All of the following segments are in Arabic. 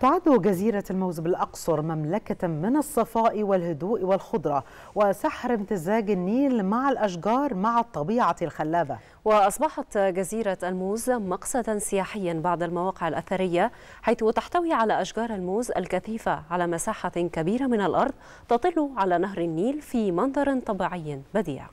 تعد جزيرة الموز بالأقصر مملكة من الصفاء والهدوء والخضرة وسحر امتزاج النيل مع الأشجار مع الطبيعة الخلابة وأصبحت جزيرة الموز مقصدا سياحيا بعد المواقع الأثرية حيث تحتوي على أشجار الموز الكثيفة على مساحة كبيرة من الأرض تطل على نهر النيل في منظر طبيعي بديع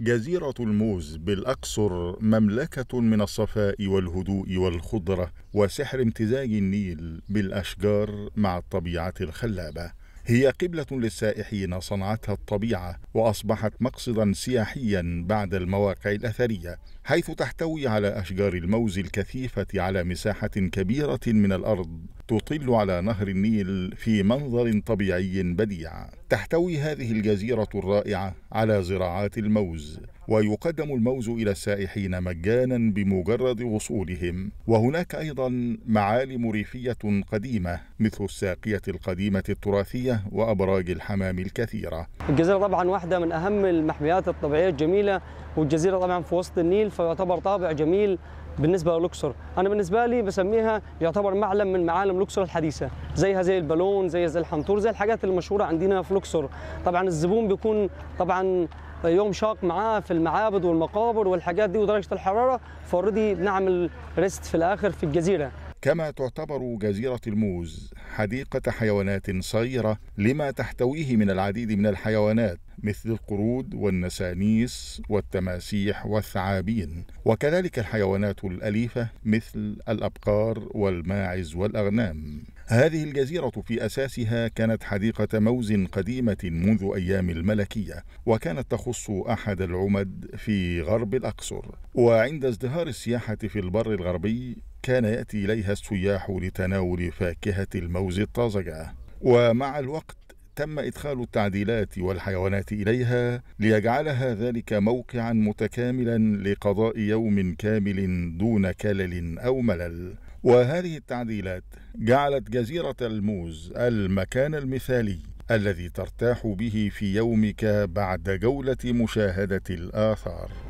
جزيرة الموز بالأقصر مملكة من الصفاء والهدوء والخضرة وسحر امتزاج النيل بالأشجار مع الطبيعة الخلابة هي قبلة للسائحين صنعتها الطبيعة وأصبحت مقصدا سياحيا بعد المواقع الأثرية حيث تحتوي على أشجار الموز الكثيفة على مساحة كبيرة من الأرض تطل على نهر النيل في منظر طبيعي بديع تحتوي هذه الجزيرة الرائعة على زراعات الموز ويقدم الموز إلى السائحين مجانا بمجرد وصولهم وهناك أيضا معالم ريفية قديمة مثل الساقية القديمة التراثية وأبراج الحمام الكثيرة الجزيرة طبعا واحدة من أهم المحميات الطبيعية الجميلة والجزيرة طبعا في وسط النيل فيعتبر طابع جميل بالنسبه للوكسور انا بالنسبه لي بسميها يعتبر معلم من معالم لوكسور الحديثه زيها زي البالون زي زي الحنطور زي الحاجات المشهوره عندنا في لوكسور طبعا الزبون بيكون طبعا يوم شاق معاه في المعابد والمقابر والحاجات دي ودرجه الحراره فاوريدي بنعمل ريست في الاخر في الجزيره كما تعتبر جزيرة الموز حديقة حيوانات صغيرة لما تحتويه من العديد من الحيوانات مثل القرود والنسانيس والتماسيح والثعابين وكذلك الحيوانات الأليفة مثل الأبقار والماعز والأغنام هذه الجزيرة في أساسها كانت حديقة موز قديمة منذ أيام الملكية وكانت تخص أحد العمد في غرب الأقصر وعند ازدهار السياحة في البر الغربي كان يأتي إليها السياح لتناول فاكهة الموز الطازجة ومع الوقت تم إدخال التعديلات والحيوانات إليها ليجعلها ذلك موقعا متكاملا لقضاء يوم كامل دون كلل أو ملل وهذه التعديلات جعلت جزيرة الموز المكان المثالي الذي ترتاح به في يومك بعد جولة مشاهدة الآثار